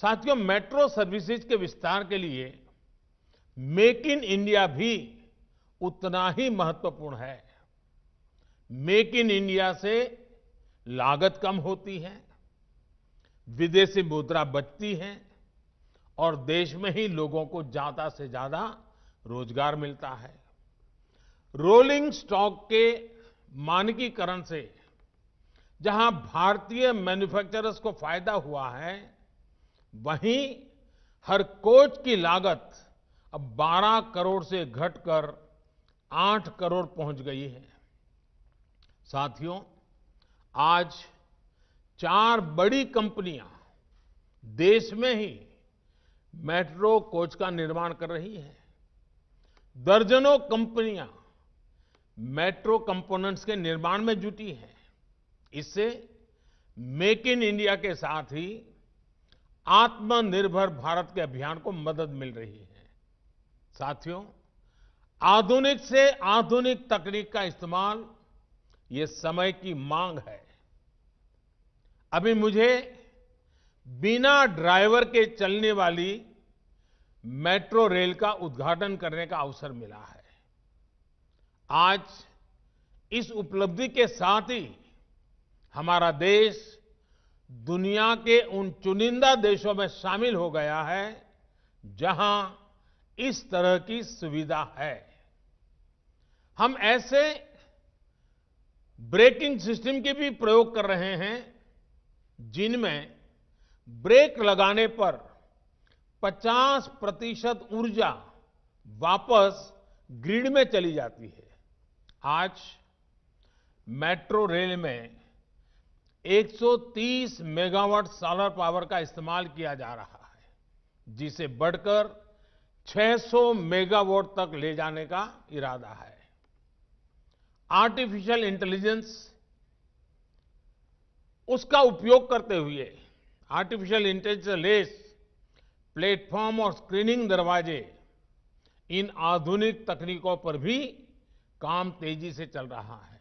साथियों metro services के विस्तार के लिए मेक इन इंडिया भी उतना ही महत्वपूर्ण है मेक इन इंडिया से लागत कम होती है विदेशी मुद्रा बचती है और देश में ही लोगों को ज्यादा से ज्यादा रोजगार मिलता है रोलिंग स्टॉक के मानकीकरण से जहां भारतीय मैन्युफैक्चरर्स को फायदा हुआ है वहीं हर कोच की लागत अब 12 करोड़ से घटकर 8 करोड़ पहुंच गई है साथियों आज चार बड़ी कंपनियां देश में ही मेट्रो कोच का निर्माण कर रही है दर्जनों कंपनियां मेट्रो कंपोनेंट्स के निर्माण में जुटी हैं इससे मेक इन इंडिया के साथ ही आत्मनिर्भर भारत के अभियान को मदद मिल रही है साथियों आधुनिक से आधुनिक तकनीक का इस्तेमाल ये समय की मांग है अभी मुझे बिना ड्राइवर के चलने वाली मेट्रो रेल का उद्घाटन करने का अवसर मिला है आज इस उपलब्धि के साथ ही हमारा देश दुनिया के उन चुनिंदा देशों में शामिल हो गया है जहां इस तरह की सुविधा है हम ऐसे ब्रेकिंग सिस्टम के भी प्रयोग कर रहे हैं जिनमें ब्रेक लगाने पर 50 प्रतिशत ऊर्जा वापस ग्रिड में चली जाती है आज मेट्रो रेल में 130 मेगावाट सोलर पावर का इस्तेमाल किया जा रहा है जिसे बढ़कर 600 मेगावाट तक ले जाने का इरादा है आर्टिफिशियल इंटेलिजेंस उसका उपयोग करते हुए आर्टिफिशियल इंटेलिजेंस प्लेटफॉर्म और स्क्रीनिंग दरवाजे इन आधुनिक तकनीकों पर भी काम तेजी से चल रहा है